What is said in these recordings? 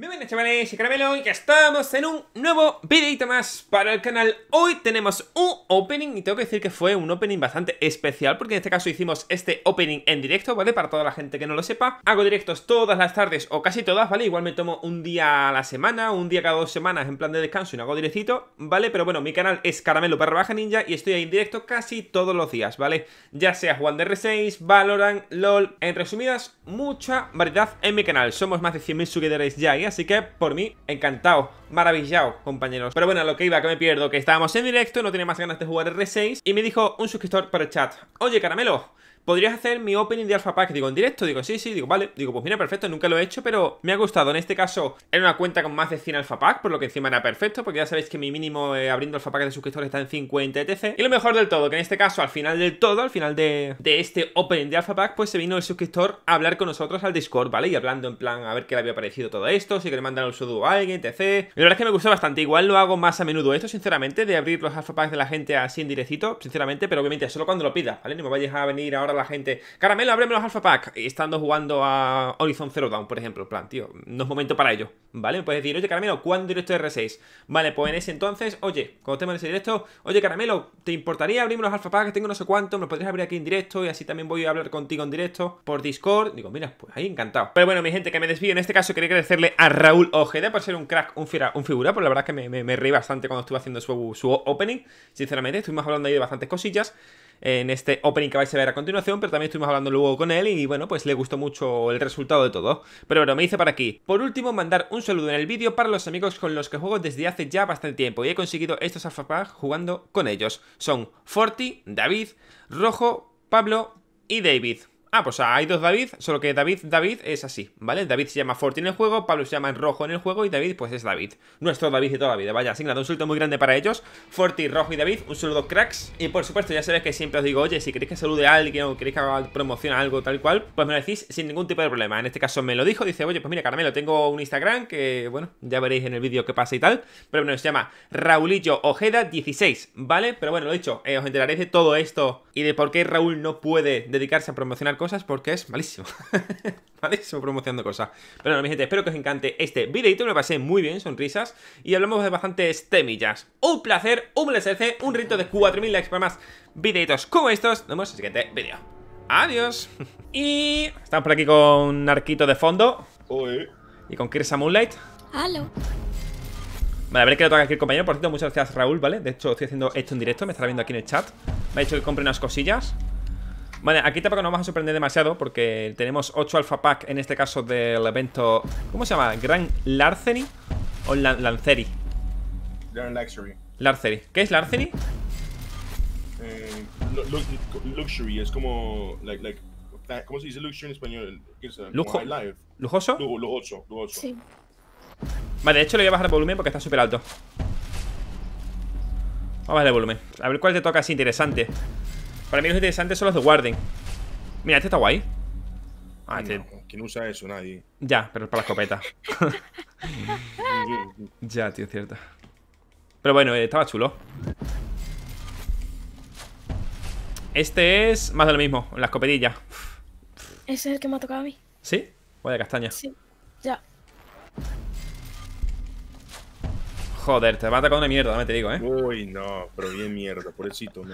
Bienvenidos chavales, Y Caramelo y ya estamos en un nuevo videito más para el canal Hoy tenemos un opening y tengo que decir que fue un opening bastante especial Porque en este caso hicimos este opening en directo, ¿vale? Para toda la gente que no lo sepa Hago directos todas las tardes o casi todas, ¿vale? Igual me tomo un día a la semana, un día cada dos semanas en plan de descanso y no hago directito, ¿vale? Pero bueno, mi canal es Caramelo para Baja Ninja y estoy ahí en directo casi todos los días, ¿vale? Ya sea Juan de R6, Valorant, LOL... En resumidas, mucha variedad en mi canal Somos más de 100.000 seguidores ya y así que por mí, encantado, maravillado, compañeros. Pero bueno, lo que iba, que me pierdo, que estábamos en directo, no tenía más ganas de jugar R6, y me dijo un suscriptor por el chat, oye, Caramelo, podrías hacer mi opening de Alpha Pack. Digo, en directo, digo, sí, sí, digo, vale. Digo, pues mira, perfecto, nunca lo he hecho, pero me ha gustado. En este caso, era una cuenta con más de 100 Alpha Pack, por lo que encima era perfecto, porque ya sabéis que mi mínimo eh, abriendo Alpha Pack de suscriptores está en 50 etc. Y lo mejor del todo, que en este caso, al final del todo, al final de, este opening de Alpha Pack, pues se vino el suscriptor a hablar con nosotros al Discord, ¿vale? Y hablando en plan, a ver qué le había parecido todo esto, si que le mandan un sudo a alguien, etc. la verdad es que me gustó bastante. Igual lo hago más a menudo esto, sinceramente, de abrir los Alpha Packs de la gente así en directo sinceramente, pero obviamente solo cuando lo pida, ¿vale? No me vayas a venir ahora la gente, caramelo, ábreme los Alpha Pack, estando jugando a Horizon Zero Dawn, por ejemplo, en plan, tío, no es momento para ello, ¿vale? Me puedes decir, oye, caramelo, ¿cuándo directo de R6? Vale, pues en ese entonces, oye, cuando tema en ese directo, oye, caramelo, ¿te importaría abrirme los Alpha Pack? Tengo no sé cuánto, me podrías abrir aquí en directo y así también voy a hablar contigo en directo por Discord. Digo, mira, pues ahí encantado. Pero bueno, mi gente, que me desvío, en este caso quería agradecerle a Raúl Ojeda por ser un crack, un, un figura, por pues la verdad que me, reí bastante cuando estuve haciendo su, su opening, sinceramente, estuvimos hablando ahí de bastantes cosillas en este opening que vais a ver a continuación, pero también estuvimos hablando luego con él y bueno, pues le gustó mucho el resultado de todo. Pero bueno, me hice para aquí. Por último, mandar un saludo en el vídeo para los amigos con los que juego desde hace ya bastante tiempo y he conseguido estos alfapas jugando con ellos. Son Forti, David, Rojo, Pablo y David. Ah, pues hay dos David, solo que David, David es así, ¿vale? David se llama Forti en el juego, Pablo se llama en rojo en el juego y David pues es David. Nuestro David de toda la vida, vaya, asignado un saludo muy grande para ellos. Forti, rojo y David, un saludo cracks. Y por supuesto, ya sabéis que siempre os digo, oye, si queréis que salude a alguien o queréis que haga promoción a algo tal cual, pues me lo decís sin ningún tipo de problema. En este caso me lo dijo, dice, oye, pues mira, caramelo, tengo un Instagram que, bueno, ya veréis en el vídeo qué pasa y tal. Pero bueno, se llama Raulillo Ojeda 16, ¿vale? Pero bueno, lo dicho, eh, os enteraréis de todo esto y de por qué Raúl no puede dedicarse a promocionar cosas porque es malísimo. malísimo promocionando cosas. Pero bueno, mi gente, espero que os encante este videito. Me lo pasé muy bien, sonrisas. Y hablamos de bastantes temillas. Un placer, un placer, un rito de 4.000 likes para más videitos como estos. Nos vemos en el siguiente vídeo. Adiós. y estamos por aquí con un arquito de fondo. Y con Kirsa Moonlight. Halo. Vale, a ver qué le toca aquí el compañero. Por cierto, muchas gracias Raúl, ¿vale? De hecho, estoy haciendo esto en directo, me estará viendo aquí en el chat. Me ha dicho que compre unas cosillas. Vale, aquí tampoco nos vamos a sorprender demasiado porque tenemos 8 alfa pack, en este caso del evento... ¿Cómo se llama? ¿Gran Larceny o Lancery? Lanceri? Gran Luxury. Larceny. ¿Qué es Larceny? Eh, luxury, es como... ¿Cómo se dice luxury en español? Lujo, ¿Lujoso? Lujo, lujoso, lujoso. Vale, de hecho le voy a bajar el volumen porque está súper alto. Vamos a bajar el volumen. A ver cuál te toca así interesante. Para mí los interesantes son los de Warden. Mira, este está guay. Ah, este... ¿Quién usa eso? Nadie. Ya, pero es para la escopeta. ya, tío, es cierto. Pero bueno, eh, estaba chulo. Este es más de lo mismo, la escopetilla. Ese es el que me ha tocado a mí. ¿Sí? de castaña. Sí, ya. Joder, te a con una mierda, me te digo, ¿eh? Uy, no, pero bien mierda, por pobrecito.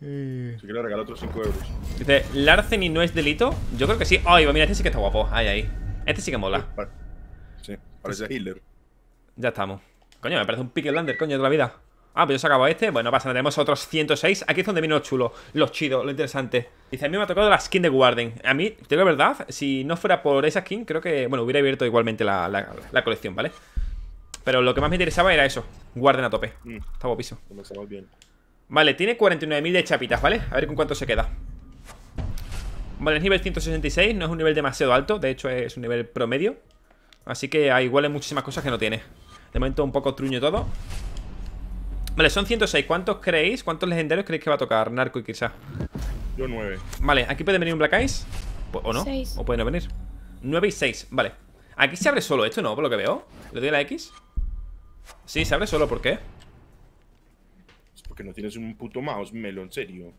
Eh. Si quiero regalar otros 5 euros. Dice, ¿Larceny no es delito? Yo creo que sí. Ay, pues mira, este sí que está guapo. ahí ahí. Este sí que mola. Sí, parece a este- Hitler. Ya estamos. Coño, me parece un Pickle coño, de la vida. Ah, pues yo se acabo este. Bueno, pasa, tenemos otros 106. Aquí es donde vino lo chulo, lo chido, lo interesante. Dice, a mí me ha tocado la skin de Warden A mí, te digo la verdad, si no fuera por esa skin, creo que, bueno, hubiera abierto igualmente la, la colección, ¿vale? Pero lo que más me interesaba era eso. Guarden a tope. Mm. Está guapísimo. bien. Vale, tiene 49.000 de chapitas, ¿vale? A ver con cuánto se queda. Vale, es nivel 166. No es un nivel demasiado alto. De hecho, es un nivel promedio. Así que ah, hay igual muchísimas cosas que no tiene. De momento un poco truño todo. Vale, son 106. ¿Cuántos creéis? ¿Cuántos legendarios creéis que va a tocar? Narco y quizá. Yo 9. Vale, aquí puede venir un Black Eyes. Pues, o no. O puede no venir. 9 y 6. Vale. Aquí se abre solo esto, ¿no? Por lo que veo. le doy a la X? Sí, se abre solo, ¿por qué? Es porque no tienes un puto mouse, Melo, en serio.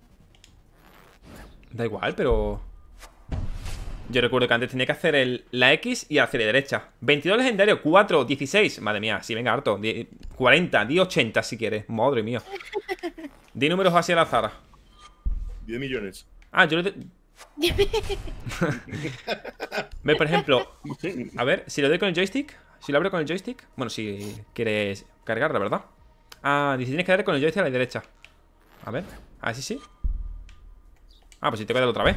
Da igual, pero... Yo recuerdo que antes tenía que hacer la X y hacia la derecha. 22 legendario, 4, 16. Madre mía, sí, venga, harto. 40, di 80 si quieres. Madre mía. Di números hacia la azar. 10 millones. Ah, yo lo... Ve, por ejemplo, a ver, si lo doy con el joystick, si lo abro con el joystick. Bueno, si quieres cargar, la ¿verdad? Ah, si tienes que darle con el joystick a la derecha. A ver. ah sí. Ah, pues si te voy a dar otra vez.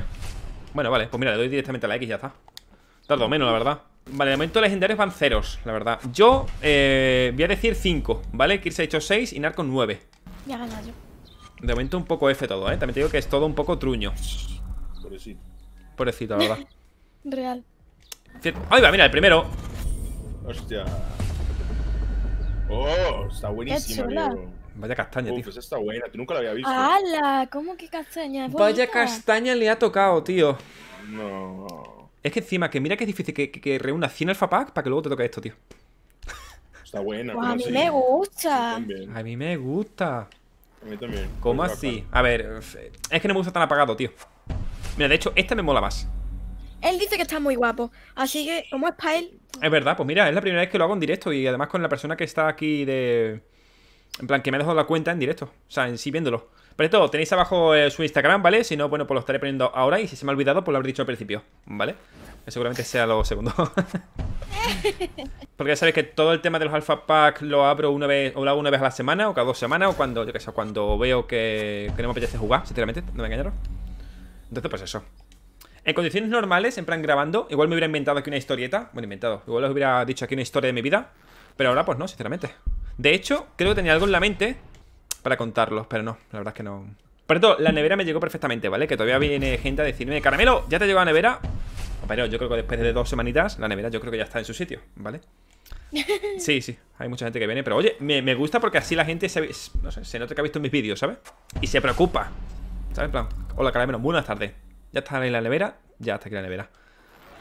Bueno, vale. Pues mira, le doy directamente a la X y ya está. Tardo menos, la verdad. Vale, de momento legendarios van ceros, la verdad. Yo eh, voy a decir 5, ¿vale? Kirse ha hecho 6 y Narco 9. Ya ganas yo. De momento un poco F todo, ¿eh? También te digo que es todo un poco truño. Pobrecito. Pobrecito, la verdad. Real. Cierto. Ahí va, mira, el primero. Hostia. Oh, está buenísima, tío Vaya castaña, tío. Esa está buena, tú nunca la había visto. ¡Hala! ¿Cómo que castaña? Vaya castaña le ha tocado, tío. No. Es que encima, que mira que es difícil que, reúna 100 alfa pack para que luego te toque esto, tío. Está buena. Pues a mí me gusta. A mí me gusta. A mí también. ¿Cómo pues así? A ver, es que no me gusta tan apagado, tío. Mira, de hecho, esta me mola más. Él dice que está muy guapo, así que cómo es para él... Es verdad, pues mira, es la primera vez que lo hago en directo y además con la persona que está aquí de... En plan, que me ha dejado la cuenta en directo, o sea, en sí viéndolo. Pero esto, tenéis abajo eh, su Instagram, ¿vale? Si no, bueno, pues lo estaré poniendo ahora y si se me ha olvidado, pues lo habré dicho al principio, ¿vale? seguramente sea lo segundo. Porque ya sabéis que todo el tema de los alpha pack lo abro una vez, o una vez a la semana, o cada dos semanas, o cuando, yo qué sé, cuando veo que, que no me apetece jugar, sinceramente, no me engañaron. Entonces, pues eso. En condiciones normales, en plan grabando, igual me hubiera inventado aquí una historieta. Bueno, inventado. Igual les hubiera dicho aquí una historia de mi vida. Pero ahora pues no, sinceramente. De hecho, creo que tenía algo en la mente para contarlos, pero no, la verdad es que no. Por cierto, la nevera me llegó perfectamente, ¿vale? Que todavía viene gente a decirme, Caramelo, ya te llegó la nevera. Pero yo creo que después de dos semanitas, la nevera yo creo que ya está en su sitio, ¿vale? Sí, sí, hay mucha gente que viene, pero oye, me, gusta porque así la gente se, no se nota que ha visto mis vídeos, ¿sabes? Y se preocupa, ¿sabes? En plan, hola Caramelo, buenas tardes. Ya está en la nevera. Ya está aquí la nevera.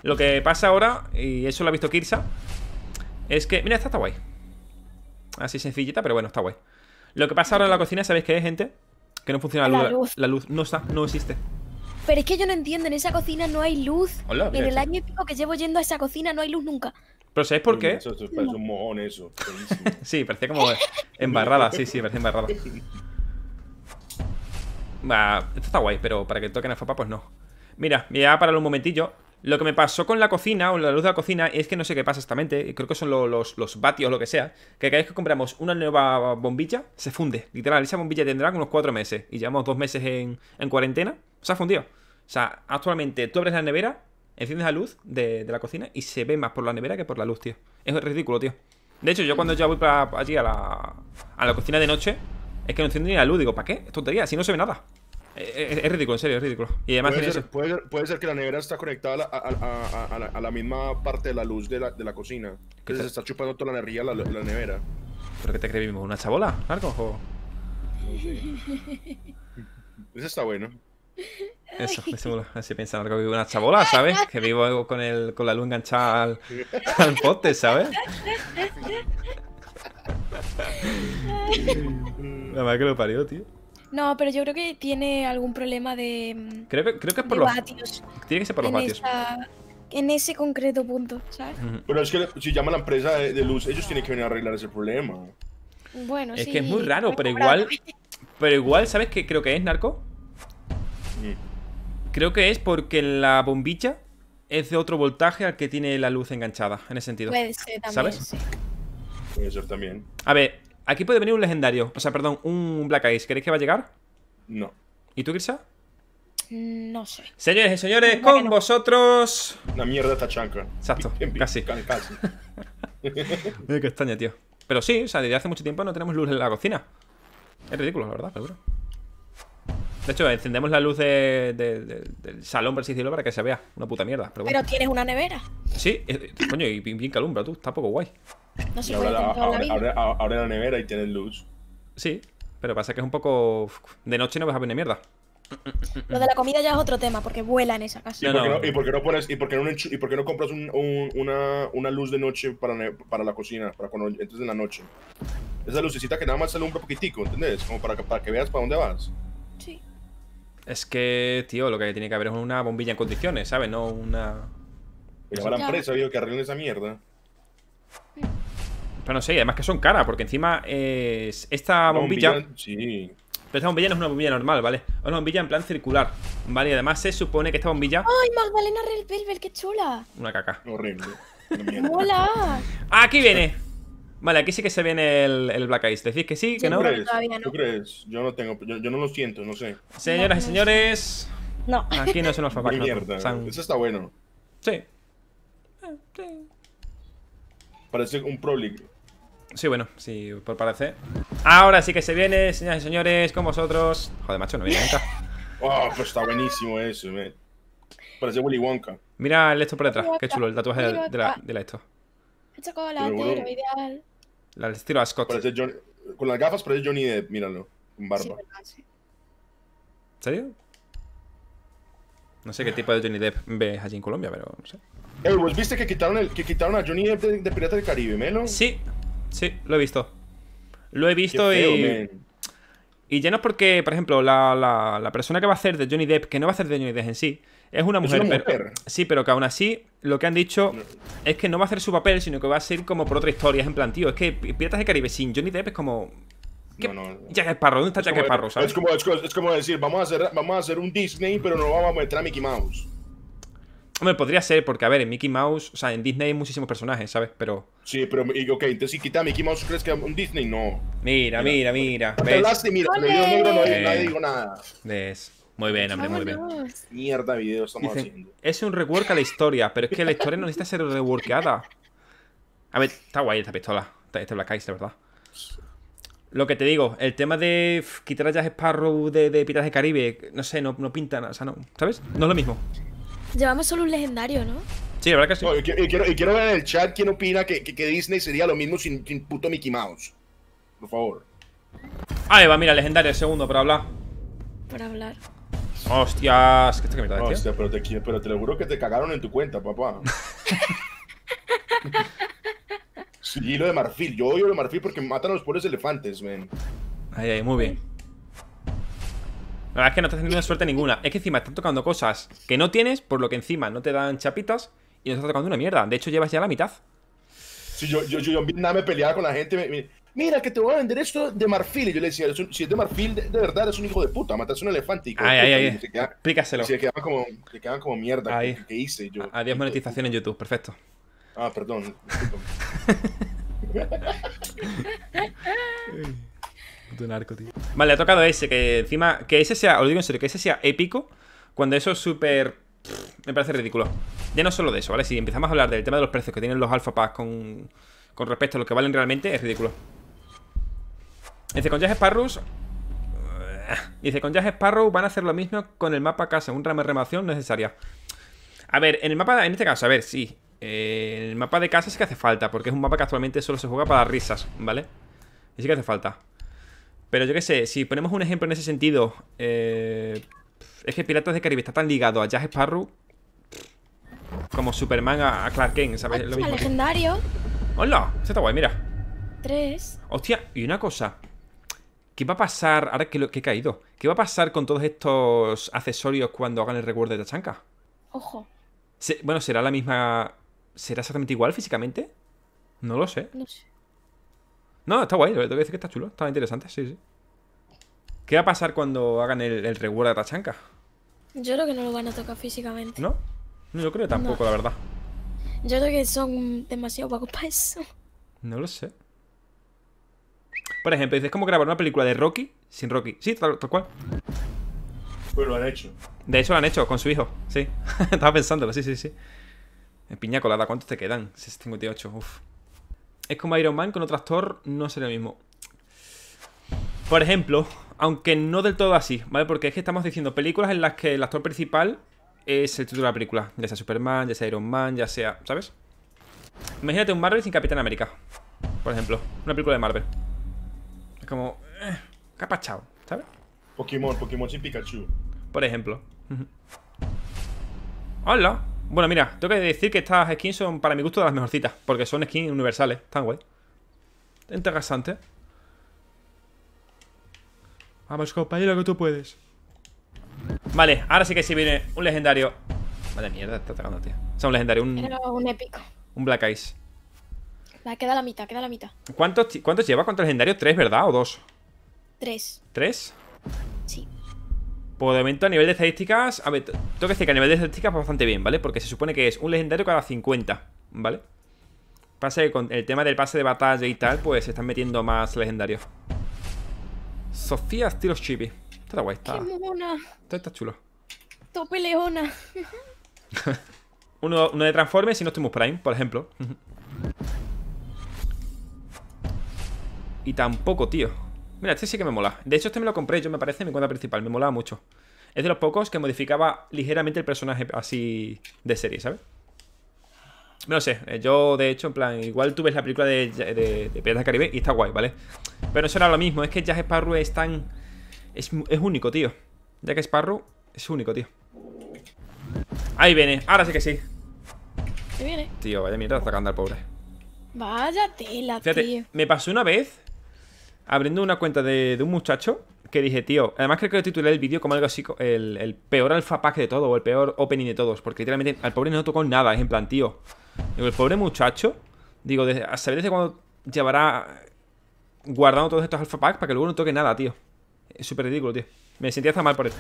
Lo que pasa ahora, y eso lo ha visto Kirsa, es que... Mira, esta está guay. Así sencillita, pero bueno, está guay. Lo que pasa ahora en la cocina, ¿sabéis qué hay gente? Que no funciona la, luz. La, luz no está, no existe. Pero es que yo no entiendo, en esa cocina no hay luz. en el año y pico que llevo yendo a esa cocina no hay luz nunca. ¿Pero sabéis por qué? Eso, parece un eso. sí, parecía como embarrada, sí, sí, parecía embarrada. Bah, esto está guay, pero para que toquen a papá, pues no. Mira, voy a parar un momentillo. Lo que me pasó con la cocina, o la luz de la cocina, es que no sé qué pasa exactamente. Creo que son los, los, vatios o lo que sea. Que cada vez que compramos una nueva bombilla, se funde. Literal, esa bombilla tendrá unos cuatro meses. Y llevamos dos meses en, en cuarentena. Se ha fundido. O sea, actualmente tú abres la nevera, enciendes la luz de, la cocina y se ve más por la nevera que por la luz, tío. Es ridículo, tío. De hecho, yo cuando ya voy para allí a la, a la cocina de noche, es que no entiendo ni la luz. Digo, ¿para qué? Es tontería, si no se ve nada. Eh, eh, es, ridículo, en serio, es ridículo. Y además puede, ser, puede, ser, que la nevera está conectada a, la, misma parte de la luz de la, de la cocina. Que se está chupando toda la energía la, nevera. ¿Pero qué te crees mismo? ¿Una chabola, Marco? Eso está bueno. Eso, me simula. Así Marco que vivo una chabola, ¿sabes? Que vivo con, el, con la luz enganchada al, al ¿sabes? La madre que lo parió, tío. No, pero yo creo que tiene algún problema de. Mm, creo, que, es por los vatios. Tiene que ser por los vatios. en ese concreto punto, ¿sabes? Bueno, es que si llama la empresa de, luz, ellos tienen que venir a arreglar ese problema. Bueno, sí es que es muy raro, pero igual. Pero igual, ¿sabes qué creo que es, narco? Creo que es porque la bombilla es de otro voltaje al que tiene la luz enganchada, en ese sentido. ¿Sabes? también. A ver, aquí puede venir un legendario. O sea, perdón, un Black Ice. ¿Queréis que va a llegar? No. ¿Y tú, Grisa? Mm, no sé. Señores y señores, con vosotros. Una mierda está chanca. Exacto. casi. Qué extraña, tío. Pero sí, o sea, desde hace mucho tiempo no tenemos luz en la cocina. Es ridículo, la verdad, seguro. De hecho, encendemos la luz del salón, por decirlo, para que se vea. Una puta mierda. Pero, bueno. pero tienes una nevera. Sí, eh, coño, y bien calumbra tú. Está poco guay. No sé ahora, la, ahora, la nevera y tienes luz. Sí, pero pasa que es un poco. De noche no vas a ver ni mierda. Lo de la comida ya es otro tema, porque vuela en esa casa. ¿Y, por, qué no, no, no compras una, luz de noche para, la cocina, para cuando entres en la noche? Esa lucecita que nada más se un poquitico, ¿entendés? Como para, para que veas para dónde vas. Sí. Es que, tío, lo que tiene que haber es una bombilla en condiciones, ¿sabes? No una. la empresa, que arreglen esa mierda. Pero no sé, además que son caras, porque encima es esta bombilla. sí. Pero esta bombilla no es una bombilla normal, ¿vale? Es una bombilla en plan circular, ¿vale? Y además se supone que esta bombilla. ¡Ay, Magdalena Red Velvet, qué chula! Una caca. Horrible. ¡Hola! ¡Aquí viene! Vale, aquí sí que se viene el, el Black Ice. ¿Decís que sí? ¿Que no? ¿Tú crees? ¿Tú crees? Yo no tengo. Yo, no lo siento, no sé. Señoras y señores. No. Aquí no se nos va a Eso está bueno. Sí. Sí. Parece un Pro Sí, bueno, sí, por parecer. Ahora sí que se viene, señoras y señores, con vosotros. Joder, macho, no viene nunca. Oh, pues está buenísimo eso, eh Parece Willy Wonka. Mira el esto por detrás, qué chulo el tatuaje de la, esto. chocolate, lo ideal. La estilo Scott. con las gafas parece Johnny Depp, míralo, con barba. ¿En serio? No sé qué tipo de Johnny Depp ves allí en Colombia, pero no sé. ¿vos pues viste que quitaron, el, que quitaron a Johnny Depp de, de Pirata del Caribe, Melo? Sí, Sí, lo he visto. Lo he visto y. Y ya no es porque, por ejemplo, la, persona que va a hacer de Johnny Depp, que no va a hacer de Johnny Depp en sí, es una mujer. sí, pero que aún así lo que han dicho es que no va a hacer su papel, sino que va a ser como por otra historia. Es en plan, es que Piratas de Caribe sin Johnny Depp es como. Jack No, Parro, ¿dónde está Jack Es como, es, como, decir, vamos a, hacer, vamos a hacer un Disney, pero no vamos a meter a Mickey Mouse. Hombre, podría ser, porque a ver, en Mickey Mouse, o sea, en Disney hay muchísimos personajes, ¿sabes? Pero. Sí, pero, y, ok, entonces si quita a Mickey Mouse, ¿crees que un Disney? No. Mira, mira, mira. Te y mira, negro, no, eh, digo nada. Muy bien, hombre, muy bien. Mierda video estamos haciendo. Es un rework a la historia, pero es que la historia no necesita ser reworkada. A ver, está guay esta pistola. Este Black Ice, de verdad. Lo que te digo, el tema de quitar a Jazz Sparrow de, de Piratas de Caribe, no sé, no, no pinta nada, o sea, no, ¿sabes? No es lo mismo. Llevamos solo un legendario, ¿no? Sí, la verdad que sí. y, quiero, ver en el chat quién opina que, Disney sería lo mismo sin, puto Mickey Mouse. Por favor. Ahí va, mira, legendario, segundo para hablar. Para hablar. Hostias, ¿qué te mierda, Hostia, pero te, pero te lo juro que te cagaron en tu cuenta, papá. sí, lo de marfil. Yo odio lo marfil porque matan a los pobres elefantes, men. ahí, muy bien. La verdad es que no estás teniendo suerte ninguna. Es que encima estás tocando cosas que no tienes, por lo que encima no te dan chapitas y no estás tocando una mierda. De hecho, llevas ya la mitad. Sí, yo, yo, yo en Vietnam me peleaba con la gente. mira, que te voy a vender esto de marfil. Y yo le decía, si es de marfil, de, verdad, es un hijo de puta. Mataste un elefante. Y ay, ay, ay. Explícaselo. Se quedaban como, como mierda. Ahí. que hice? Yo, Adiós monetización en YouTube. Perfecto. Ah, perdón. Vale, ha tocado ese, que encima, que ese sea, os lo digo en serio, que ese sea épico, cuando eso es súper... Me parece ridículo. Ya no solo de eso, ¿vale? Si empezamos a hablar del tema de los precios que tienen los alfa Packs con, respecto a lo que valen realmente, es ridículo. Dice, con Jazz Sparrows... Eh, dice, con Jazz Sparrow van a hacer lo mismo con el mapa casa, un rama remación necesaria. A ver, en el mapa, en este caso, a ver, sí. Eh, el mapa de casa sí que hace falta, porque es un mapa que actualmente solo se juega para risas, ¿vale? Y sí que hace falta. Pero yo qué sé, si ponemos un ejemplo en ese sentido, eh, es que Piratas de Caribe está tan ligado a Jack Sparrow como Superman a, Clark Kent, ¿sabes? Lo mismo legendario. ¡Hola! Eso está guay, mira. Tres. Hostia, y una cosa. ¿Qué va a pasar, ahora que, he caído, qué va a pasar con todos estos accesorios cuando hagan el recuerdo de Tachanka? Ojo. bueno, ¿será la misma... ¿Será exactamente igual físicamente? No lo sé. No sé. No, está guay, lo voy a decir que está chulo, está interesante, sí, sí. ¿Qué va a pasar cuando hagan el, el reward de Tachanka? Yo creo que no lo van a tocar físicamente. ¿No? No, yo creo tampoco, la verdad. Yo creo que son demasiado vagos para eso. No lo sé. Por ejemplo, dices ¿Cómo grabar una película de Rocky sin Rocky. Sí, tal, cual. Pues lo han hecho. De hecho, lo han hecho con su hijo, sí. Estaba pensándolo, sí, sí, sí. En piña colada, ¿cuántos te quedan? 658, uff. Es como Iron Man, con otro actor no sería lo mismo. Por ejemplo, aunque no del todo así, ¿vale? Porque es que estamos diciendo películas en las que el actor principal es el título de la película. Ya sea Superman, ya sea Iron Man, ya sea... ¿Sabes? Imagínate un Marvel sin Capitán América. Por ejemplo, una película de Marvel. Es como... Eh, capachao, ¿sabes? Pokémon, Pokémon sin Pikachu. Por ejemplo. ¡Hola! Bueno, mira, tengo que decir que estas skins son para mi gusto de las mejorcitas, porque son skins universales, tan guay. Interesante. Vamos, compañero, que tú puedes. Vale, ahora sí que sí viene un legendario. Vale, mierda, está atacando, tío. O sea, un legendario, un. un épico. Un Black Ice. La queda la mitad, queda la mitad. ¿Cuántos, cuántos lleva? ¿Cuántos legendarios? ¿Tres, verdad? ¿O dos? Tres. ¿Tres? Por de momento, a nivel de estadísticas... A ver, tengo que decir que a nivel de estadísticas va bastante bien, ¿vale? Porque se supone que es un legendario cada 50, ¿vale? Pasa que con el tema del pase de batalla y tal, pues se están metiendo más legendarios. Sofía estilo chibi. está guay, está. Esto está chulo. Tope leona. uno, uno, de Transformers no Optimus Prime, por ejemplo. y tampoco, tío. Mira, este sí que me mola. De hecho, este me lo compré yo, me parece, mi cuenta principal. Me mola mucho. Es de los pocos que modificaba ligeramente el personaje así de serie, ¿sabes? No sé, eh, yo de hecho, en plan, igual tú ves la película de, de, de Caribe y está guay, ¿vale? Pero eso era lo mismo, es que Jack Sparrow es tan... Es, único, tío. Jack Sparrow es único, tío. Ahí viene, ahora sí que sí. ¿Qué viene? Tío, vaya mierda, atacando al pobre. Vaya tela, tío. me pasó una vez abriendo una cuenta de, un muchacho que dije, tío, además creo que lo titulé el vídeo como algo así, el, el, peor alfa pack de todo, o el peor opening de todos, porque literalmente al pobre no tocó nada, es en plan, tío. Digo, el pobre muchacho, digo, a saber desde cuándo llevará guardando todos estos alfa packs para que luego no toque nada, tío. Es súper ridículo, tío. Me sentía hasta mal por esto.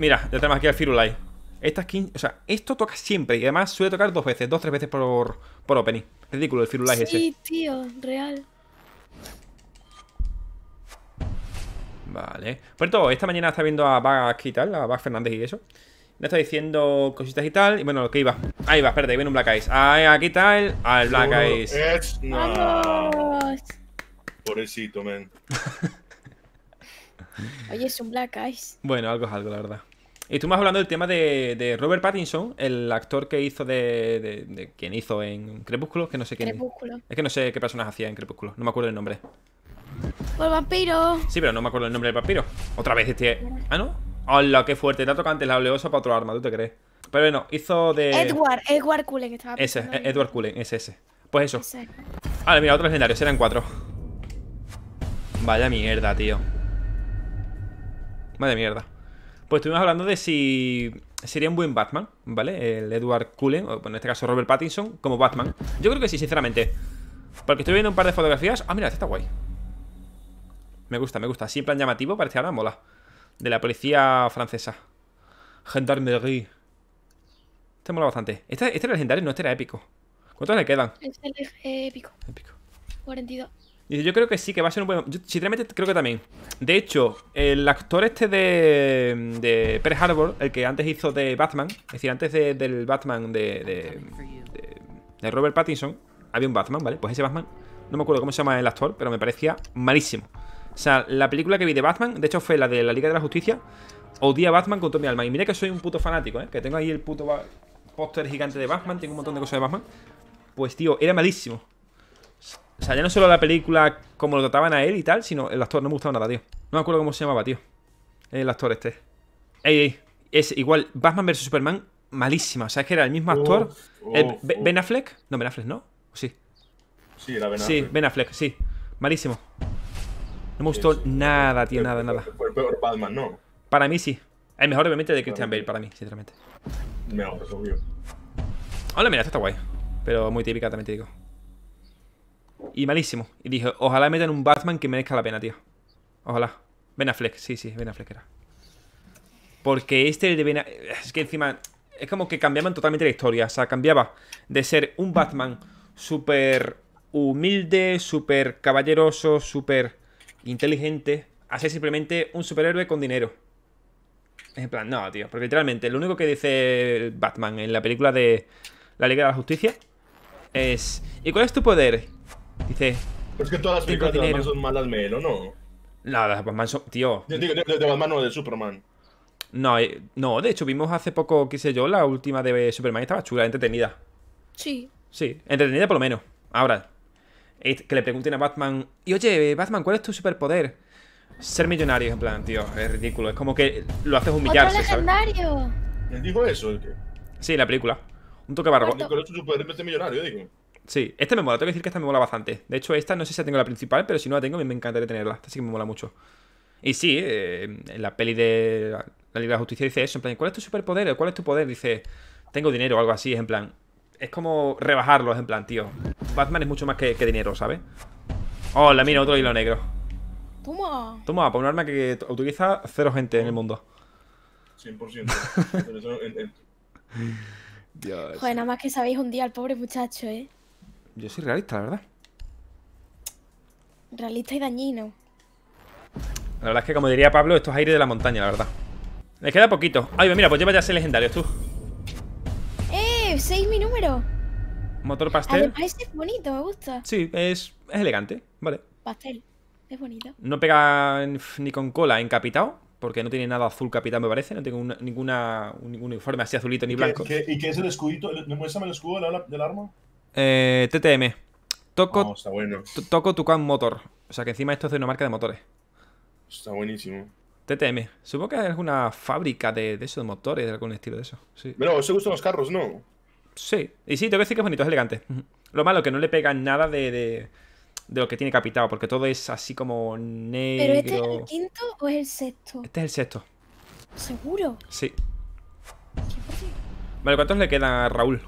Mira, ya tenemos aquí al Firulai. Estas o sea, esto toca siempre y además suele tocar dos veces, dos, tres veces por, por opening. Ridículo el Firulais ese. Sí, tío, real. Vale. Por todo, esta mañana está viendo a Bag y tal, a Bag Fernández y eso. Me está diciendo cositas y tal. Y bueno, lo que iba. Ahí va, espérate, ahí viene un Black Eyes. Ahí, aquí está el. Al Black Eyes. ¡Vamos! Pobrecito, men. Oye, es un Black Eyes. Bueno, algo es algo, la verdad. Y tú más hablando del tema de, Robert Pattinson, el actor que hizo de, de, quien hizo en Crepúsculo, que no sé quién. Crepúsculo. Es que no sé qué personas hacía en Crepúsculo, no me acuerdo el nombre. ¡El vampiro. Sí, pero no me acuerdo el nombre del vampiro. Otra vez este. Ah, ¿no? Hola, qué fuerte. Te ha tocado antes la oleosa para otro arma, ¿tú te crees? Pero bueno, hizo de. Edward, Edward Cullen, que estaba. Ese, Edward Cullen, ese, ese. Pues eso. Ese. Vale, mira, otro legendario, serán cuatro. Vaya mierda, tío. Vaya mierda pues estuvimos hablando de si sería un buen Batman, ¿vale? El Edward Cullen, o en este caso Robert Pattinson, como Batman. Yo creo que sí, sinceramente. Porque estoy viendo un par de fotografías. Ah, mira, este está guay. Me gusta, me gusta. Así en plan llamativo, parece ahora mola. De la policía francesa. Gendarmerie. Este mola bastante. Este, este era legendario, no, este era épico. ¿Cuántos le quedan? Este es épico. Épico. 42 yo creo que sí, que va a ser un buen... sinceramente creo que también. De hecho, el actor este de, de Pearl Harbor, el que antes hizo de Batman, es decir, antes del Batman de de, de, Robert Pattinson, había un Batman, ¿vale? Pues ese Batman, no me acuerdo cómo se llama el actor, pero me parecía malísimo. O sea, la película que vi de Batman, de hecho fue la de la Liga de la Justicia, Odía a Batman con todo mi alma. Y mira que soy un puto fanático, ¿eh? Que tengo ahí el puto póster gigante de Batman, tengo un montón de cosas de Batman. Pues, tío, era malísimo. O sea, ya no solo la película como lo trataban a él y tal, sino el actor. No me gustaba nada, tío. No me acuerdo cómo se llamaba, tío. El actor este. Ey, ey. Es igual, Batman vs. Superman, malísima. O sea, es que era el mismo actor. Ben Affleck. No, Ben Affleck, ¿no? Sí. Sí, era Ben Affleck. Sí, Ben Affleck, sí. Malísimo. No me gustó nada, tío, nada, nada. Fue el peor Batman, ¿no? Para mí sí. El mejor, obviamente, de Christian Bale, para mí, sinceramente. Mejor, obvio. Hola, mira, esta está guay. Pero muy típica, también te digo. Y malísimo. Y dije, ojalá metan un Batman que merezca la pena, tío. Ojalá. Ben Affleck, sí, sí, Ben Affleck era. Porque este de Es que encima... Es como que cambiaban totalmente la historia. O sea, cambiaba de ser un Batman súper humilde, súper caballeroso, súper inteligente, a ser simplemente un superhéroe con dinero. En plan, no, tío. Porque literalmente lo único que dice Batman en la película de la Liga de la Justicia es... ¿Y cuál es tu poder? Dice. Pero es que todas las películas de Batman son malas, menos, ¿no? No, las de Batman son. Tío. Yo digo, de, de Batman no de Superman. No, eh, no, de hecho, vimos hace poco, qué sé yo, la última de Superman estaba chula, entretenida. Sí. Sí, entretenida por lo menos. Ahora, que le pregunten a Batman, y oye, Batman, ¿cuál es tu superpoder? Ser millonario, en plan, tío, es ridículo. Es como que lo haces humillarse, ¿Otro legendario! dijo eso? El que... Sí, la película. Un toque barro. ¿Cuál es tu superpoder millonario, digo? Sí, esta me mola, tengo que decir que esta me mola bastante. De hecho, esta no sé si tengo la principal, pero si no la tengo, me encantaría tenerla. Esta sí que me mola mucho. Y sí, eh, en la peli de la, Liga de Justicia dice eso, en plan, ¿cuál es tu superpoder? ¿Cuál es tu poder? Dice, tengo dinero o algo así, es en plan. Es como es en plan, tío. Batman es mucho más que, dinero, ¿sabes? Oh, la mira, otro hilo negro. Toma. Toma, para pues un arma que utiliza cero gente en el mundo. 100%. Joder, nada más que sabéis un día al pobre muchacho, ¿eh? Yo soy realista, la verdad. Realista y dañino. La verdad es que, como diría Pablo, esto es aire de la montaña, la verdad. Les queda poquito. Ay, pues mira, pues lleva ya ese legendario, tú. ¡Eh! ¡Seis mi número! Motor pastel. Además, es bonito, me gusta. Sí, es, es elegante, vale. Pastel. Es bonito. No pega ni con cola encapitado, porque no tiene nada azul capitado, me parece. No tengo ninguna, un uniforme así azulito ni blanco. y qué es el escudito? ¿Me el escudo del, del arma? Eh, TTM. Toco, oh, Toco Tucán Motor. O sea que encima esto es de una marca de motores. Está buenísimo. TTM. Supongo que hay alguna fábrica de, esos de motores, de algún estilo de eso. Sí. Pero se gustan los carros, ¿no? Sí. Y sí, tengo que decir que es bonito, es elegante. Lo malo que no le pegan nada de, lo que tiene capitado, porque todo es así como negro. ¿Pero este es el quinto o es el sexto? Este es el sexto. ¿Seguro? Sí. Vale, ¿cuántos le quedan, a Raúl?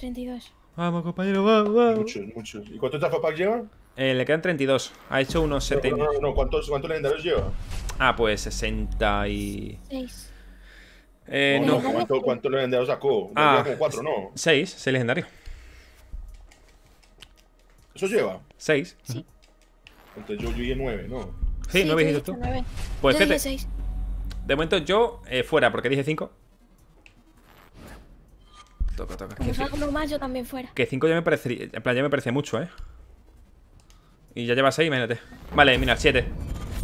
32. Vamos, compañero, vamos, vamos. Muchos, muchos. ¿Y cuántos Jaffa Pack lleva? Eh, le quedan 32. Ha hecho unos 70. No, no, no. ¿Cuántos, legendarios lleva? Ah, pues 60 y... 6. Eh, no. ¿Cuántos legendarios sacó? Ah, 4, ¿no? 6, 6 legendarios. ¿Eso lleva? 6. Sí. Entonces yo, yo llegué 9, ¿no? Sí, 9 dijiste tú. 9. Pues yo De momento yo eh, fuera, porque dije 5. Toca, toca. Como salga también fuera. Que 5 ya me parecería. En plan, ya me parecía mucho, ¿eh? Y ya llevas 6, imagínate. Vale, mira, 7.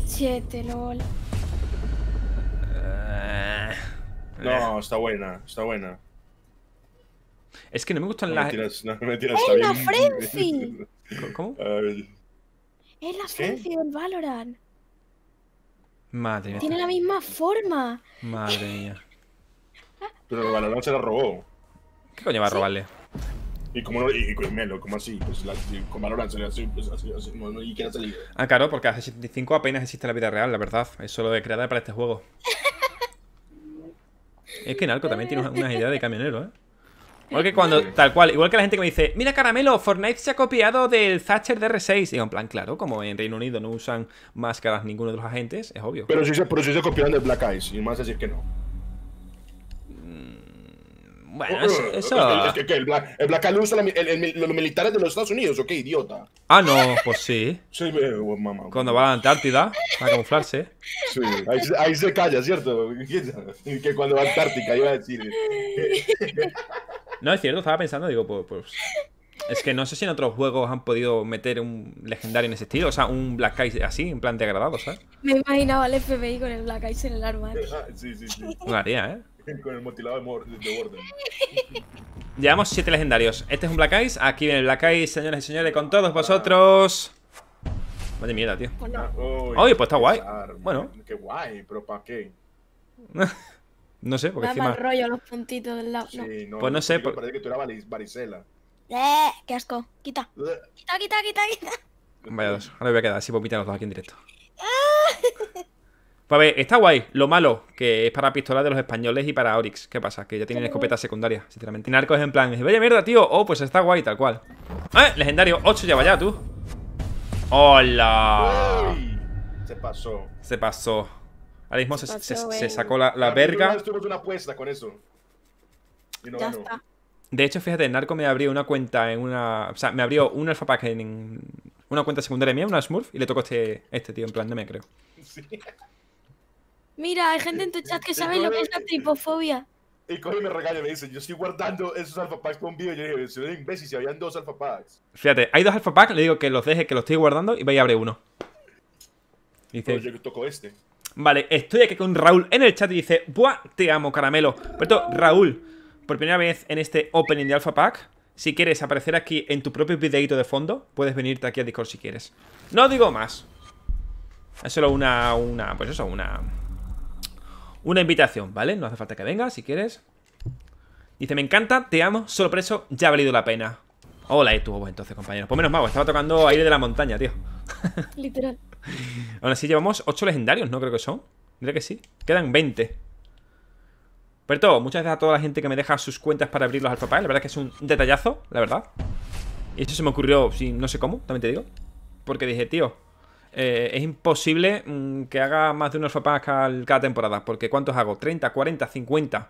7, lol. Eh. no, está buena, está buena. Es que no me gustan no, las. ¡Es la Frenzy! ¿Cómo? Es la Frenzy del Valorant. Madre mía. Tiene la misma forma. Madre mía. Pero el Valorant se la robó. ¿Qué coño va a robarle? Y como no, y, y Melo, ¿cómo así, pues la, con valor así, pues así, así no, y Ah, claro, porque hace 75 apenas existe la vida real, la verdad. Es solo de creada para este juego. es que Narco también tiene unas ideas de camionero, ¿eh? Igual que cuando, tal cual, igual que la gente que me dice, mira caramelo, Fortnite se ha copiado del Thatcher de R6. Y en plan, claro, como en Reino Unido no usan máscaras ninguno de los agentes, es obvio. Pero si se, pero se copiaron del Black Eyes, y más decir que no. Bueno, oh, oh, eso. Es que, el, Black, el, Black usa los militares de los Estados Unidos, ¿o qué idiota? Ah, no, pues sí. Sí, eh, oh, mamá. Cuando va a la Antártida, a camuflarse. Sí, ahí, se calla, ¿cierto? Que cuando va a Antártica iba a decir. No, es cierto, estaba pensando, digo, pues, pues, Es que no sé si en otros juegos han podido meter un legendario en ese estilo, o sea, un Black Eyes así, en plan degradado, ¿sabes? Me imaginaba al FBI con el Black Eyes en el arma. Sí, sí, sí. haría, ¿eh? Con el mutilado de, Borden. Llevamos 7 legendarios. Este es un Black Eyes. Aquí viene el Black Eyes, señores y señores, con todos vosotros. Madre mierda, tío. Oye, pues está guay. Bueno. Qué guay, pero ¿para qué? no sé, porque encima... rollo los puntitos del lado. no, pues no sé. Pues parece que tú eras varicela. Eh, ¡Qué asco! Quita. Quita, quita, quita, quita. Vaya dos. Ahora me voy a quedar así vomitan los dos aquí en directo. Pues vale, está guay. Lo malo, que es para pistolas de los españoles y para Oryx. ¿Qué pasa? Que ya tienen escopeta secundaria, sinceramente. Narco es en plan, vaya mierda, tío. Oh, pues está guay, tal cual. ¡Eh! Legendario 8 ya vaya tú. ¡Hola! se pasó. Se pasó. Ahora mismo se, sacó la, verga. Estuvimos una apuesta con eso. ya Está. De hecho, fíjate, Narco me abrió una cuenta en una. O sea, me abrió un Alpha Pack en. Una cuenta secundaria mía, una Smurf, y le tocó este, este tío, en plan, de me creo. Sí. Mira, hay gente en tu chat que sabe lo que es la tripofobia. Y coge y me regaña, me dice, yo estoy guardando esos Packs con vida. Yo le dije, soy un imbécil, si habían dos Packs. Fíjate, hay dos Packs. le digo que los deje, que los estoy guardando y vaya a abrir uno. Dice, yo toco este. Vale, estoy aquí con Raúl en el chat y dice, Buah, te amo, caramelo. Por esto, Raúl, por primera vez en este opening de Pack, si quieres aparecer aquí en tu propio videito de fondo, puedes venirte aquí a Discord si quieres. No digo más. Es solo una, una, pues eso, una una invitación, ¿vale? No hace falta que vengas si quieres. Dice, me encanta, te amo, solo por ya ha valido la pena. Hola, y tú, pues entonces, compañeros. Pues menos mal, estaba tocando aire de la montaña, tío. Literal. Aún así llevamos 8 legendarios, ¿no? Creo que son. Creo que sí. Quedan 20. Pero todo, muchas gracias a toda la gente que me deja sus cuentas para abrirlos al papá. La verdad es que es un detallazo, la verdad. Y esto se me ocurrió, sí, no sé cómo, también te digo. Porque dije, tío, eh, es imposible mm, que haga más de un pack cada temporada. Porque ¿cuántos hago? ¿30, 40, 50?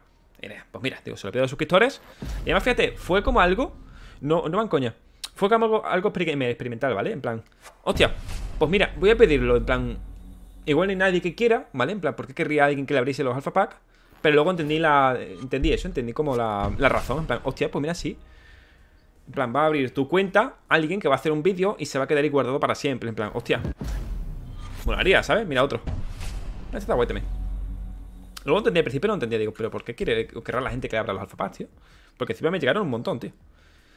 pues mira, digo, se lo pido a los suscriptores. Y además, fíjate, fue como algo. No, no van coña. Fue como algo, experimental, ¿vale? En plan, hostia, pues mira, voy a pedirlo. En plan, igual no nadie que quiera, ¿vale? En plan, ¿por qué querría alguien que le abriese los alfa Pack? Pero luego entendí la. Entendí eso, entendí como la, la razón. En plan, hostia, pues mira, sí. En plan, va a abrir tu cuenta alguien que va a hacer un vídeo y se va a quedar ahí guardado para siempre. En plan, hostia. haría, ¿sabes? Mira otro. Este está guay también. Luego entendía al principio, no entendía. Digo, ¿pero por qué quiere, querrá la gente que abra los alfapaz, tío? Porque encima me llegaron un montón, tío.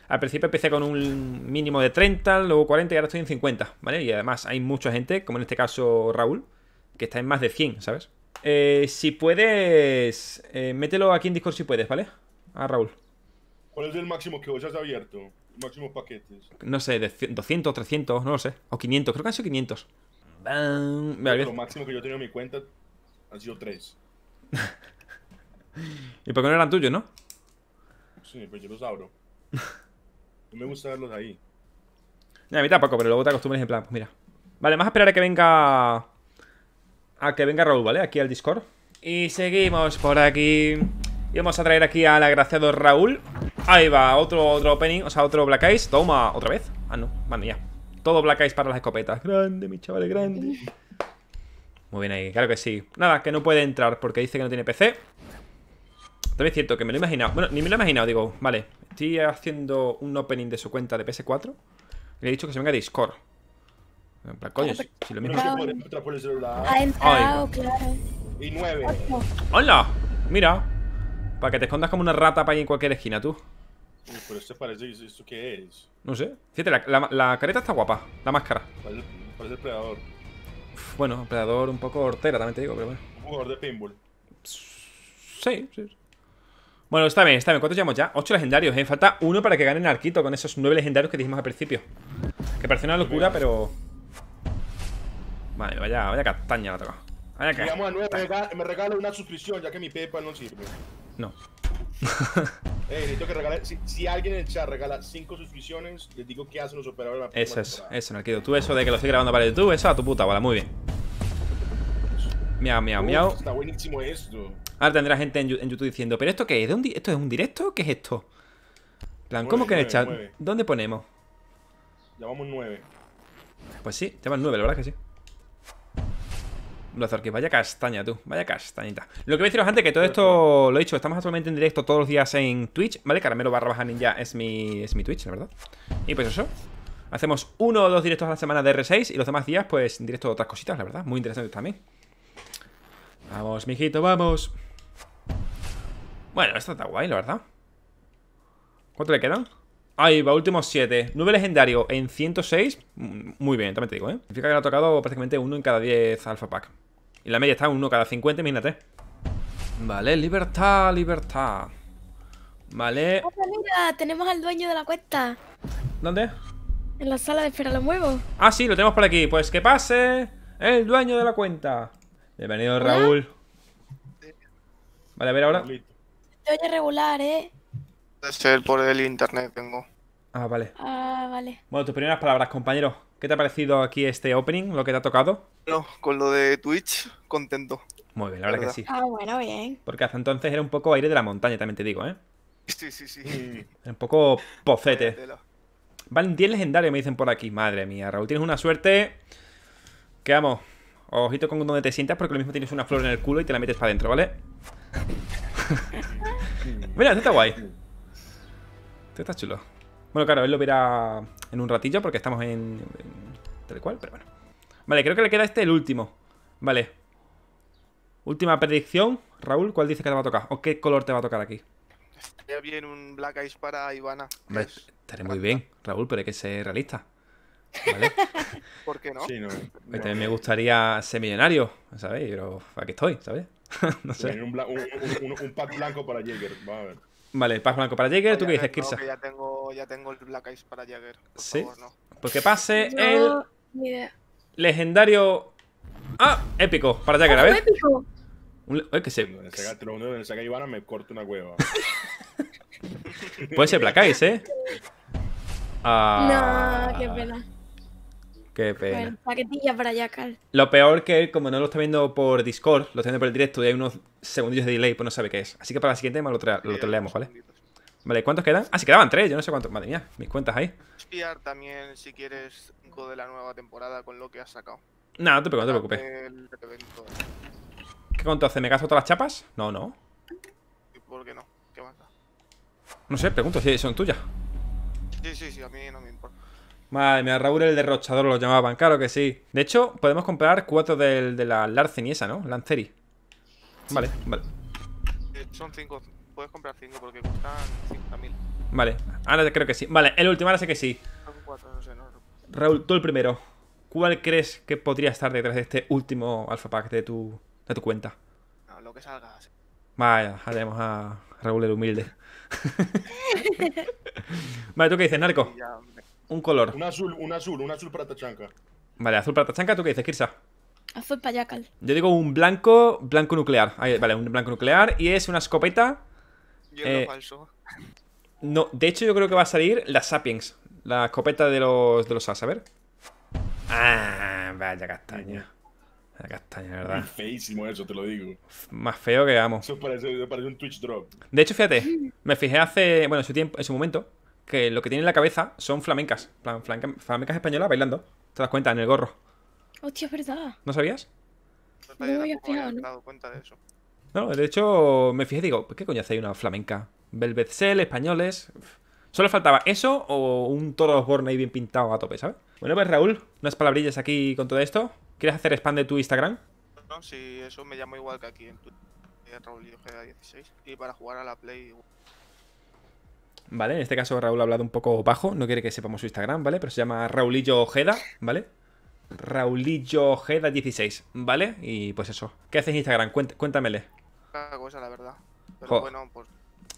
Al principio empecé con un mínimo de 30, luego 40 y ahora estoy en 50, ¿vale? Y además hay mucha gente, como en este caso Raúl, que está en más de 100, ¿sabes? Eh, si puedes, eh, mételo aquí en Discord si puedes, ¿vale? A Raúl. ¿Cuál es el máximo que vos has abierto? máximo paquetes. No sé, de 200, 300, no lo sé. O 500, creo que han sido 500. Me lo máximo que yo he tenido en mi cuenta han sido 3. ¿Y por qué no eran tuyos, no? Sí, pues yo los abro. no me gusta verlos ahí. Ya, a mí tampoco, pero luego te acostumbras en plan, pues mira. Vale, vamos a esperar a que venga. A que venga Raúl, ¿vale? Aquí al Discord. Y seguimos por aquí. Y vamos a traer aquí al agraciado Raúl. Ahí va, otro, otro opening, o sea, otro Black Eyes Toma, otra vez Ah, no, bueno, ya Todo Black Eyes para las escopetas Grande, mi chaval, grande Muy bien ahí, claro que sí Nada, que no puede entrar porque dice que no tiene PC También es cierto que me lo he imaginado Bueno, ni me lo he imaginado, digo, vale Estoy haciendo un opening de su cuenta de PS4 Le he dicho que se venga a Discord en plan, coño, si, lo mismo. Y nueve. ¡Hola! Mira. Para que te escondas como una rata para ir en cualquier esquina, tú pero este parece... ¿Esto qué es? No sé. Fíjate, la, careta está guapa. La máscara. Parece, el predador. bueno, predador un poco hortera, también te digo, pero bueno. Un jugador de pinball. Sí, sí. Bueno, está bien, está bien. ¿Cuántos llevamos ya? Ocho legendarios, ¿eh? Falta uno para que ganen Arquito con esos nueve legendarios que dijimos al principio. Que parece una locura, pero... Vale, vaya, vaya castaña la toca. Vaya que... a nueve, me regalo una suscripción, ya que mi Pepa no sirve. No. Eh, si, alguien en el chat regala 5 suscripciones, les digo que hacen los operadores. la eso es, eso no quiero. Tú eso de que lo estoy grabando para YouTube, eso a tu puta bola, muy bien. Miau, miau, miau. Está buenísimo esto. Ahora tendrá gente en, YouTube diciendo, ¿pero esto qué es? ¿Esto es un directo? ¿Qué es esto? plan, ¿cómo que en el chat? ¿Dónde ponemos? Llamamos 9. Pues sí, van 9, la verdad que sí. No hace vaya castaña, tú. Vaya castañita. Lo que voy a deciros antes, que todo esto, lo he dicho, estamos actualmente en directo todos los días en Twitch, ¿vale? Caramelo barra baja ninja es mi, es mi Twitch, la verdad. Y pues eso. Hacemos uno o dos directos a la semana de R6 y los demás días, pues, en directo otras cositas, la verdad. Muy interesante también. Vamos, mijito, vamos. Bueno, esto está guay, la verdad. ¿Cuánto le quedan? Ahí va, último 7. 9 legendario en 106. Mm, muy bien, también te digo, ¿eh? Significa que le ha tocado prácticamente uno en cada 10 alfa pack. Y la media está en uno cada 50, imagínate. Vale, libertad, libertad. Vale. tenemos al dueño de la cuesta. ¿Dónde? En la sala de espera lo muevo. Ah, sí, lo tenemos por aquí. Pues que pase el dueño de la cuenta. Bienvenido, Raúl. Vale, a ver ahora. Te oye regular, ¿eh? Puede ser por el internet, tengo. Ah, vale. Ah, vale. Bueno, tus primeras palabras, compañero. ¿Qué te ha parecido aquí este opening, lo que te ha tocado? No, con lo de Twitch, contento. Muy bien, la, verdad, que sí. Ah, bueno, bien. Porque hasta entonces era un poco aire de la montaña, también te digo, ¿eh? Sí, sí, sí. un poco pocete. Van 10 legendarios, me dicen por aquí. Madre mía, Raúl, tienes una suerte. Que amo. Ojito con donde te sientas porque lo mismo tienes una flor en el culo y te la metes para adentro, ¿vale? Mira, esto está guay. Este está chulo. Bueno, claro, él lo verá en un ratillo porque estamos en, tal cual, pero bueno. Vale, creo que le queda este el último. Vale. Última predicción. Raúl, ¿cuál dice que te va a tocar? ¿O qué color te va a tocar aquí? Estaría bien un Black Eyes para Ivana. Hombre, estaré muy bien, Raúl, pero hay que ser realista. ¿Por qué no? También este me gustaría ser millonario, ¿sabes? Pero aquí estoy, ¿sabes? no sé. Un, pack blanco para Jäger, Vamos a ver. Vale, Paz blanco para Jagger. ¿Tú qué dices, Kirsa? ya, tengo, ya tengo el Black Ice para Jagger. Por sí. Favor, no. Pues pase el yeah. legendario. ¡Ah! Épico para Jagger, a ah, ver. Épico. Un... Oye, que se... único que donde saca Ivana me corto una hueva. Puede ser Black Ice, ¿eh? Ah... No, qué ah. pena. Qué pena. Paquetilla para Lo peor que él, como no lo está viendo por Discord, lo está viendo por el directo y hay unos segundillos de delay, pues no sabe qué es. Así que para la siguiente lo, tra Vale, ¿cuántos quedan? Ah, si quedaban tres, yo no sé cuántos. Madre mía, mis cuentas ahí. también, si quieres, de la nueva temporada con lo que has sacado. No, no te preocupes, te ¿Qué cuánto hace? ¿Me gasto todas las chapas? No, no. ¿Por qué no? ¿Qué más No sé, pregunto si son tuyas. Sí, sí, sí, a mí no me importa. Madre mía, Raúl el derrochador lo llamaban, claro que sí. De hecho, podemos comprar cuatro de la Larsen y esa, ¿no? Lanceri. Vale, vale. son cinco. Puedes comprar cinco porque cuestan 50.000. Vale, ahora creo que sí. Vale, el último, ahora sé que sí. Raúl, tú el primero. ¿Cuál crees que podría estar detrás de este último alfa pack de tu, cuenta? No, lo que salga. Sí. Vaya, haremos a Raúl el humilde. vale, ¿tú qué dices, narco? Un color. Un azul, un azul, un azul para tachanca Vale, azul para tachanca ¿tú qué dices, Kirsa? Azul para Yakal. Yo digo un blanco, blanco nuclear. vale, un blanco nuclear. Y es una escopeta. Yo eh, falso. No, de hecho yo creo que va a salir la Sapiens. La escopeta de los, de los As, a ver. Ah, vaya castaña. Vaya castaña, ¿verdad? Es feísimo eso, te lo digo. Más feo que amo. Eso parece, parece, un Twitch drop. De hecho, fíjate, me fijé hace. Bueno, en su tiempo, en su momento que lo que tiene en la cabeza son flamencas. Flamencas, españolas bailando. ¿Te das cuenta? En el gorro. Hostia, es verdad. ¿No sabías? No me había dado cuenta de eso. No, de hecho, me fijé y digo, ¿qué coño hace una flamenca? Belbetzel, españoles. Solo faltaba eso o un toro Osborne ahí bien pintado a tope, ¿sabes? Bueno, pues Raúl, unas palabrillas aquí con todo esto. ¿Quieres hacer spam de tu Instagram? No, sí, eso me llamo igual que aquí en Twitter. Eh, Raúl 16 Y para jugar a la Play. ¿vale? En este caso Raúl ha hablado un poco bajo, no quiere que sepamos su Instagram, ¿vale? Pero se llama Raulillo Ojeda, ¿vale? Raulillo Ojeda 16, ¿vale? Y pues eso. ¿Qué haces en Instagram? cuéntamele. Cada cosa, la verdad. Pero bueno, pues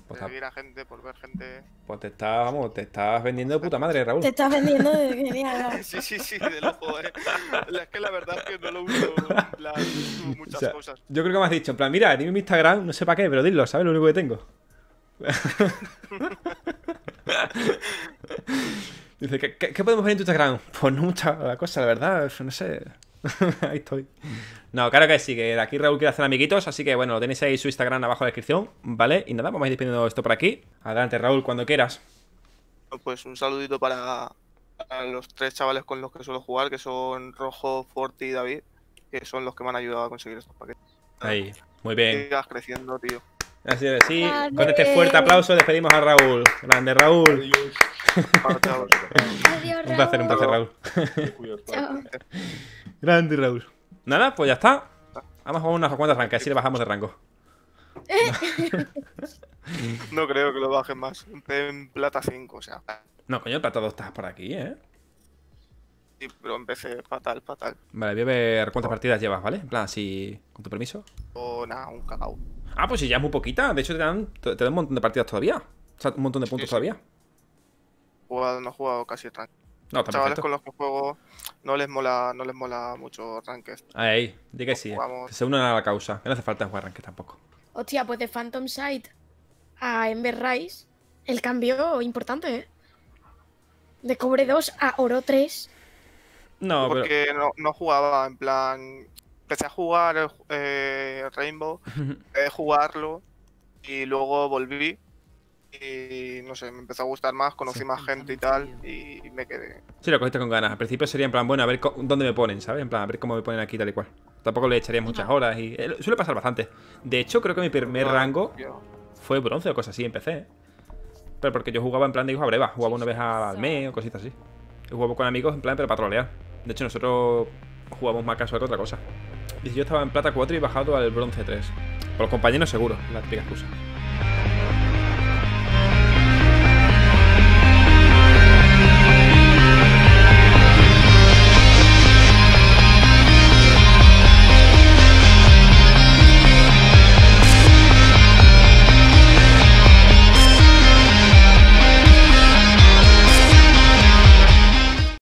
por seguir a gente, por ver gente. Pues te estás, vamos, te estás vendiendo de puta madre, Raúl. Te estás vendiendo de genial. sí, sí, sí, de lujo, eh. Es que la verdad es que no lo uso plan muchas cosas. Yo creo que me has dicho, en plan, mira, dime mi Instagram, no sé para qué, pero dilo, ¿sabes? Lo único que tengo. Dice, ¿qué, podemos ver en tu Instagram? Pues no mucha cosa, la verdad, no sé. ahí estoy. No, claro que sí, que de aquí Raúl quiere hacer amiguitos, así que bueno, tenéis ahí su Instagram abajo en la descripción, ¿vale? Y nada, vamos a ir despidiendo esto por aquí. Adelante, Raúl, cuando quieras. Pues un saludito para, los tres chavales con los que suelo jugar, que son Rojo, Forti y David, que son los que me han ayudado a conseguir estos paquetes. Ahí, muy bien. Sigas creciendo, tío. Así es, ah, con este fuerte aplauso despedimos a Raúl. Grande Raúl. un placer, un placer, Raúl. Grande Raúl. Nada, pues ya está. Vamos a unas cuantas rancas, así le bajamos de rango. no creo que lo bajen más. En plata 5, o sea. No, coño, el plata 2 estás por aquí, ¿eh? Sí, pero empecé fatal, fatal. Vale, voy a ver cuántas partidas llevas, ¿vale? En plan, si. ¿Con tu permiso? O nada, un cagao. Ah, pues si ya es muy poquita. De hecho, te dan, un montón de partidas todavía. O sea, un montón de puntos todavía. no he jugado casi rank. No, también. Chavales con los que juego no les mola, no les mola mucho ranked. Ahí, di que sí. se unan a la causa. no hace falta jugar ranked tampoco. Hostia, pues de Phantom Sight a Ember Rise, el cambio importante, ¿eh? De cobre 2 a oro 3. No, porque no, jugaba, en plan, empecé a jugar eh, eh Rainbow, a eh, jugarlo y luego volví y no sé, me empezó a gustar más, conocí más gente y tal, y me quedé. Sí, lo cogiste con ganas. Al principio sería en plan, bueno, a ver dónde me ponen, ¿sabes? En plan, a ver cómo me ponen aquí, tal y cual. Tampoco le echaría muchas horas y. Eh, suele pasar bastante. De hecho, creo que mi primer ah, rango fue bronce o cosas así, empecé. Pero porque yo jugaba en plan de hijo a breva, jugaba una vez al mes o cositas así. Yo jugaba con amigos en plan, pero para trolear. De hecho, nosotros jugamos más casual que otra cosa. Dice, yo estaba en plata 4 y bajado al bronce 3. Por los compañeros seguro, la típica excusa.